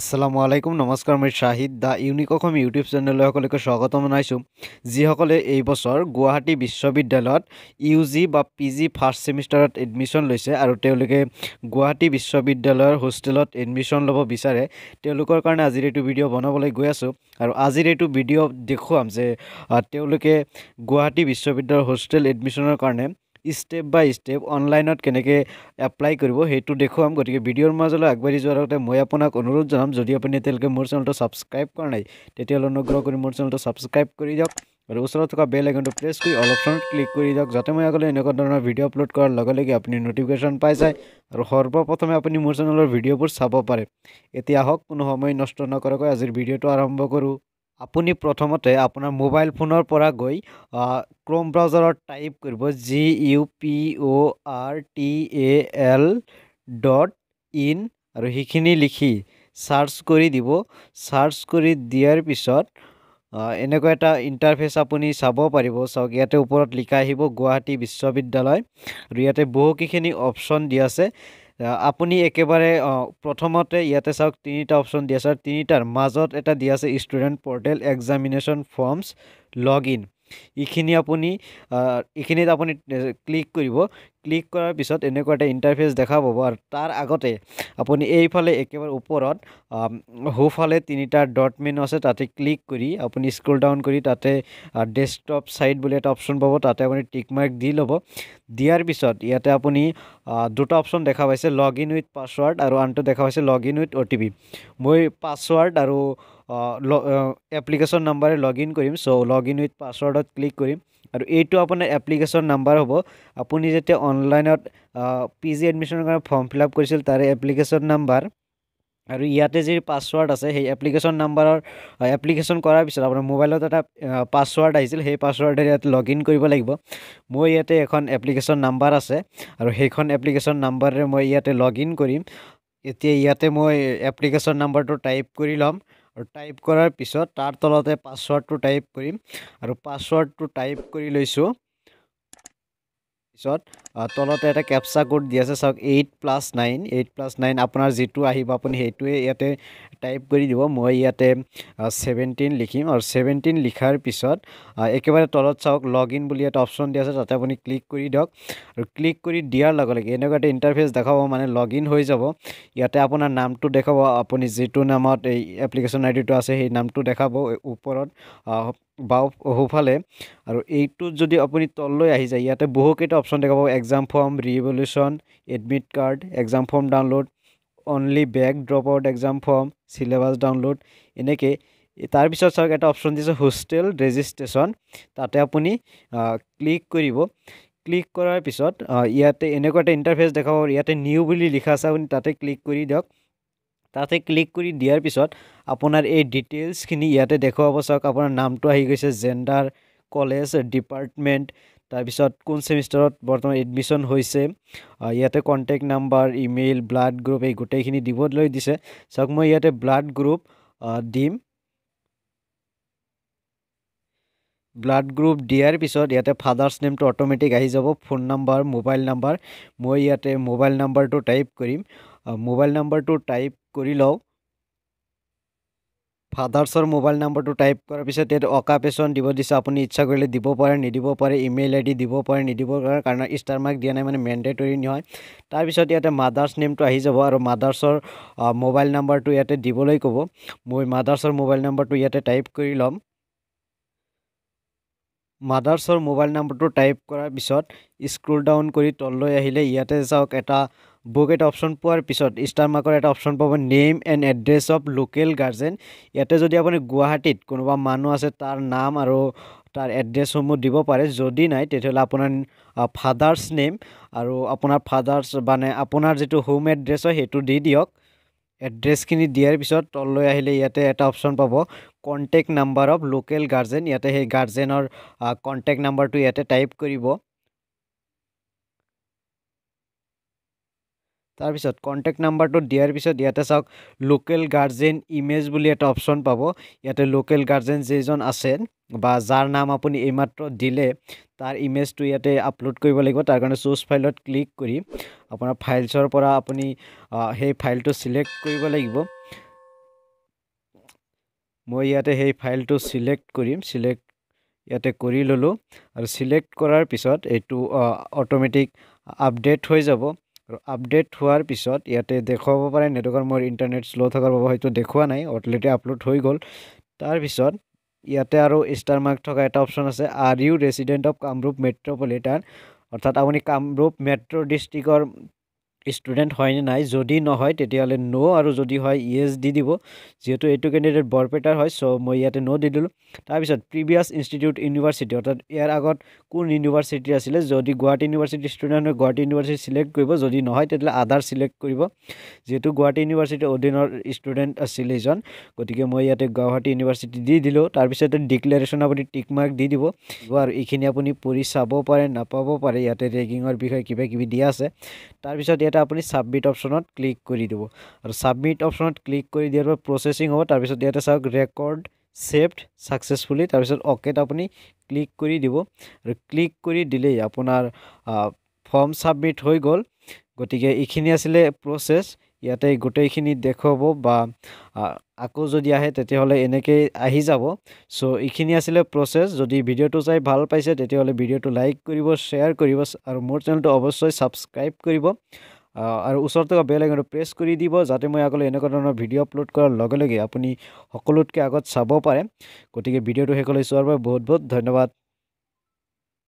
আসসালামু আলাইকুম নমস্কার মই Shahid the unique Assam YouTube চেনেললৈ সকলোকে স্বাগতম জনাইছোঁ যিসকলে এইবছৰ গুৱাহাটী বিশ্ববিদ্যালয়ত ইউ জি বা পি জি ফাৰ্ষ্ট ছেমিষ্টাৰত এডমিশ্যন লৈছে আৰু তেওঁলোকে গুৱাহাটী বিশ্ববিদ্যালয়ৰ হোষ্টেলত এডমিশ্যন ল'ব বিচাৰে তেওঁলোকৰ কাৰণে আজিৰ এইটো ভিডিঅ' বনাবলৈ গৈ আছোঁ আৰু আজিৰ এইটো ভিডিঅ' দেখুৱাম যে তেওঁলোকে গুৱাহাটী বিশ্ববিদ্যালয়ৰ হোষ্টেল এডমিশ্যনৰ কাৰণে ষ্টেপ বাই ষ্টেপ অনলাইনত কেনেকৈ এপ্লাই কৰিব সেইটো দেখুৱাম গতিকে ভিডিঅ'ৰ মাজলৈ আগবাঢ়ি যোৱাৰ লগতে মই আপোনাক অনুৰোধ জনাম যদি আপুনি এতিয়ালৈকে মোৰ চেনেলটো ছাবস্ক্ৰাইব কৰা নাই তেতিয়াহ'লে অনুগ্ৰহ কৰি মোৰ চেনেলটো ছাবস্ক্ৰাইব কৰি দিয়ক আৰু ওচৰত থকা বেল আইকনটো প্ৰেছ কৰি অল অপশ্যনত ক্লিক কৰি দিয়ক যাতে মই আগলৈ এনেকুৱা ধৰণৰ ভিডিঅ' আপলোড কৰাৰ লগে লগে আপুনি ন'টিফিকেশ্যন পাই যায় আৰু সৰ্বপ্ৰথমে আপুনি মোৰ চেনেলৰ ভিডিঅ'বোৰ চাব পাৰে এতিয়া আহক কোনো সময় নষ্ট নকৰাকৈ আজিৰ ভিডিঅ'টো আৰম্ভ কৰোঁ আপুনি প্ৰথমতে আপোনাৰ মোবাইল ফোনৰ পৰা গৈ ক্ৰম ব্ৰাউজাৰত টাইপ কৰিব G U P O' R T A L dot in আৰু সেইখিনি লিখি চাৰ্চ কৰি দিব চাৰ্চ কৰি দিয়াৰ পিছত এনেকুৱা এটা ইণ্টাৰফেচ আপুনি চাব পাৰিব চাওক ইয়াতে ওপৰত লিখা আহিব গুৱাহাটী বিশ্ববিদ্যালয় আৰু ইয়াতে বহুকেইখিনি অপশ্যন দিয়া আছে আপুনি একেবাৰে প্ৰথমতে ইয়াতে চাওক তিনিটা অপশ্যন দিয়া আছে তিনিটাৰ মাজত এটা দিয়া আছে student portal examination forms log in এইখিনি আপুনি এইখিনিত আপুনি ক্লিক কৰিব ক্লিক করার পিছত এনেকা একটা ইন্টারফেস দেখা পাব আর তার আগতে আপনি এইফালে একবার উপর সুফালে তিনটা ডটমেন আছে তাতে ক্লিক করে আপনি স্ক্রোল ডাউন করে তাতে ডেস্কটপ সাইট বলে একটা অপশন পাব তাতে আপনি টিকমার্ক দিয়ে লব দিয়ার পিছত ইয়াতে আপনি দুটা অপশন দেখা পাইছে লগ ইন উইথ পাসওয়ার্ড আর আনটা দেখা পাইছে লগ ইন উইথ ওটিপি মই পাসওয়ার্ড আর এপ্লিকেশ্যন নাম্বাৰে লগ ইন কৰিম চ' লগ ইন উইথ পাছৱৰ্ডত ক্লিক কৰিম আৰু এইটো আপোনাৰ এপ্লিকেশ্যন নাম্বাৰ হ'ব আপুনি যেতিয়া অনলাইনত পি জি এডমিশ্যনৰ কাৰণে ফৰ্ম ফিল আপ কৰিছিল তাৰে এপ্লিকেশ্যন নাম্বাৰ আৰু ইয়াতে যি পাছৱৰ্ড আছে সেই এপ্লিকেশ্যন নাম্বাৰৰ এপ্লিকেশ্যন কৰাৰ পিছত আপোনাৰ মোবাইলত এটা পাছৱৰ্ড আহিছিল সেই পাছৱৰ্ডেৰে ইয়াত লগ ইন কৰিব লাগিব মই ইয়াতে এখন এপ্লিকেশ্যন নাম্বাৰ আছে আৰু সেইখন এপ্লিকেশ্যন নাম্বাৰেৰে মই ইয়াতে লগ ইন কৰিম এতিয়া ইয়াতে মই এপ্লিকেশ্যন নাম্বাৰটো টাইপ কৰি ল'ম আৰু টাইপ কৰাৰ পিছত তাৰ তলতে পাছৱৰ্ডটো টাইপ কৰিম আৰু পাছৱৰ্ডটো টাইপ কৰি লৈছোঁ পিছত তলতে এটা কেপচা কোড দি আছে চাওক eight plus nine eight plus nine আপোনাৰ যিটো আহিব আপুনি সেইটোৱে ইয়াতে টাইপ কৰি দিব মই ইয়াতে ছেভেণ্টিন লিখিম আৰু ছেভেণ্টিন লিখাৰ পিছত একেবাৰে তলত চাওক লগ ইন বুলি এটা অপশ্যন দি আছে তাতে আপুনি ক্লিক কৰি দিয়ক আৰু ক্লিক কৰি দিয়াৰ লগে লগে এনেকুৱা এটা ইণ্টাৰফেচ দেখাব মানে লগ ইন হৈ যাব ইয়াতে আপোনাৰ নামটো দেখাব আপুনি যিটো নামত এই এপ্লিকেশ্যন আইডিটো আছে সেই নামটো দেখাব ওপৰত বাও সোঁফালে আৰু এইটোত যদি আপুনি তললৈ আহি যায় ইয়াতে বহুকেইটা অপশ্যন দেখা পাব exam form revaluation admit card exam form download only back drop out exam form syllabus download এনেকৈ তাৰপিছত চাওক এটা অপশ্যন দিছে হোষ্টেল ৰেজিষ্ট্ৰেশ্যন তাতে আপুনি ক্লিক কৰিব ক্লিক কৰাৰ পিছত ইয়াতে এনেকুৱা এটা ইণ্টাৰফেচ দেখাব ইয়াতে নিউ বুলি লিখা আছে আপুনি তাতে ক্লিক কৰি দিয়ক তাতে ক্লিক কৰি দিয়াৰ পিছত আপোনাৰ এই ডিটেইলছখিনি ইয়াতে দেখুৱাব চাওক আপোনাৰ নামটো আহি গৈছে জেণ্ডাৰ কলেজ ডিপাৰ্টমেণ্ট তাৰপিছত কোন ছেমিষ্টাৰত বৰ্তমান এডমিশ্যন হৈছে ইয়াতে contact number email blood group এই গোটেইখিনি দিবলৈ দিছে চাওক মই ইয়াতে ব্লাড গ্ৰুপ দিম ব্লাড গ্ৰুপ দিয়াৰ পিছত ইয়াতে ফাদাৰ্ছ নেমটো অট'মেটিক আহি যাব ফোন নাম্বাৰ মোবাইল নাম্বাৰ মই ইয়াতে মোবাইল নাম্বাৰটো টাইপ কৰিম মোবাইল নম্বৰটো টাইপ কৰি লওঁ ফাদাৰ্ছৰ মোবাইল নম্বৰটো টাইপ কৰাৰ পিছত ইয়াত অকাপেশ্যন দিব দিছে আপুনি ইচ্ছা কৰিলে দিব পাৰে নিদিব পাৰে ইমেইল আই ডি দিব পাৰে নিদিব পাৰে কাৰণ ষ্টাৰ মাৰ্ক দিয়া নাই মানে মেণ্ডেটৰী নহয় তাৰপিছত ইয়াতে মাদাৰ্ছ নেমটো আহি যাব আৰু মাদাৰ্ছৰ মোবাইল নম্বৰটো ইয়াতে দিবলৈ ক'ব মই মাদাৰ্ছৰ মোবাইল নম্বৰটো ইয়াতে টাইপ কৰি ল'ম মাদাৰ্ছৰ মোবাইল নম্বৰটো টাইপ কৰাৰ পিছত স্ক্ৰল ডাউন কৰি তললৈ আহিলে ইয়াতে যাওক এটা বুক এটা অপশ্যন পোৱাৰ পিছত ষ্টাৰমাৰ্কৰ এটা অপশ্যন পাব name and address of local guardian ইয়াতে যদি আপুনি গুৱাহাটীত কোনোবা মানুহ আছে তাৰ নাম আৰু তাৰ এড্ৰেছসমূহ দিব পাৰে যদি নাই তেতিয়াহ'লে আপোনাৰ ফাদাৰ্ছ নেম আৰু আপোনাৰ ফাদাৰ্ছ মানে আপোনাৰ যিটো হোম এড্ৰেছ হয় সেইটো দি দিয়ক এড্ৰেছখিনি দিয়াৰ পিছত তললৈ আহিলে ইয়াতে এটা অপশ্যন পাব contact number of local guardian ইয়াতে সেই গাৰ্জেনৰ কণ্টেক্ট নাম্বাৰটো ইয়াতে টাইপ কৰিব তাৰপিছত কণ্টেক্ট নাম্বাৰটো দিয়াৰ পিছত ইয়াতে চাওক লোকেল গাৰ্জেন ইমেজ বুলি এটা অপশ্যন পাব ইয়াতে লোকেল গাৰ্জেন যিজন আছে বা যাৰ নাম আপুনি এইমাত্ৰ দিলে তাৰ ইমেজটো ইয়াতে আপলোড কৰিব লাগিব তাৰ কাৰণে চুজ ফাইলত ক্লিক কৰি আপোনাৰ ফাইলছৰ পৰা আপুনি সেই ফাইলটো চিলেক্ট কৰিব লাগিব মই ইয়াতে সেই ফাইলটো চিলেক্ট কৰিম চিলেক্ট ইয়াতে কৰি ল'লোঁ আৰু চিলেক্ট কৰাৰ পিছত এইটো অট'মেটিক আপডেট হৈ যাব আৰু আপডেট হোৱাৰ পিছত ইয়াতে দেখুৱাব পাৰে নেটৱৰ্কৰ মোৰ ইণ্টাৰনেট শ্ল' থকাৰ বাবে হয়তো দেখুওৱা নাই অলৰেডি আপলোড হৈ গ'ল তাৰপিছত ইয়াতে আৰু ষ্টাৰ মাৰ্ক থকা এটা অপশ্যন আছে are you resident of Kamrup metropolitan অৰ্থাৎ আপুনি কামৰূপ মেট্ৰ' ডিষ্ট্ৰিক্টৰ ষ্টুডেণ্ট হয় নে নাই যদি নহয় তেতিয়াহ'লে ন' আৰু যদি হয় ইয়েছ দি দিব যিহেতু এইটো কেণ্ডিডেট বৰপেটাৰ হয় চ' মই ইয়াতে ন' দি দিলোঁ তাৰপিছত প্ৰিভিয়াছ ইনষ্টিটিউট ইউনিভাৰ্চিটি অৰ্থাৎ ইয়াৰ আগত কোন ইউনিভাৰ্চিটি আছিলে যদি গুৱাহাটী ইউনিভাৰ্চিটি ষ্টুডেণ্ট হয় গুৱাহাটী ইউনিভাৰ্চিটি ছিলেক্ট কৰিব যদি নহয় তেতিয়াহ'লে আদাৰ ছিলেক্ট কৰিব যিহেতু গুৱাহাটী ইউনিভাৰ্চিটিৰ অধীনৰ ষ্টুডেণ্ট আছিলে এজন গতিকে মই ইয়াতে গুৱাহাটী ইউনিভাৰ্চিটি দি দিলোঁ তাৰপিছতে ডিক্লেৰেশ্যন আপুনি টিক মাৰ্ক দি দিব আৰু এইখিনি আপুনি পঢ়ি চাব পাৰে নাপাব পাৰে ইয়াতে ৰেগিঙৰ বিষয়ে কিবাকিবি দিয়া আছে তাৰপিছত ইয়াত ইয়াতে আপুনি ছাবমিট অপশ্যনত ক্লিক কৰি দিব আৰু ছাবমিট অপশ্যনত ক্লিক কৰি দিয়াৰ পৰা প্ৰচেছিং হ'ব তাৰপিছত ইয়াতে চাওক ৰেকৰ্ড ছেভড ছাকচেছফুলি তাৰপিছত অ'কেত আপুনি ক্লিক কৰি দিব আৰু ক্লিক কৰি দিলেই আপোনাৰ ফৰ্ম ছাবমিট হৈ গ'ল গতিকে এইখিনি আছিলে প্ৰচেছ ইয়াতে গোটেইখিনি দেখুৱাব বা আকৌ যদি আহে তেতিয়াহ'লে এনেকৈ আহি যাব চ' এইখিনি আছিলে প্ৰচেছ যদি ভিডিঅ'টো চাই ভাল পাইছে তেতিয়াহ'লে ভিডিঅ'টো লাইক কৰিব শ্বেয়াৰ কৰিব আৰু মোৰ চেনেলটো অৱশ্যে ছাবস্ক্ৰাইব কৰিব আৰু ওচৰত থকা বেল আইকনটো প্ৰেছ কৰি দিব যাতে মই আগলৈ এনেকুৱা ধৰণৰ ভিডিঅ' আপলোড কৰাৰ লগে লগে আপুনি সকলোতকৈ আগত চাব পাৰে গতিকে ভিডিঅ'টো শেষলৈ চোৱাৰ বাবে বহুত বহুত ধন্যবাদ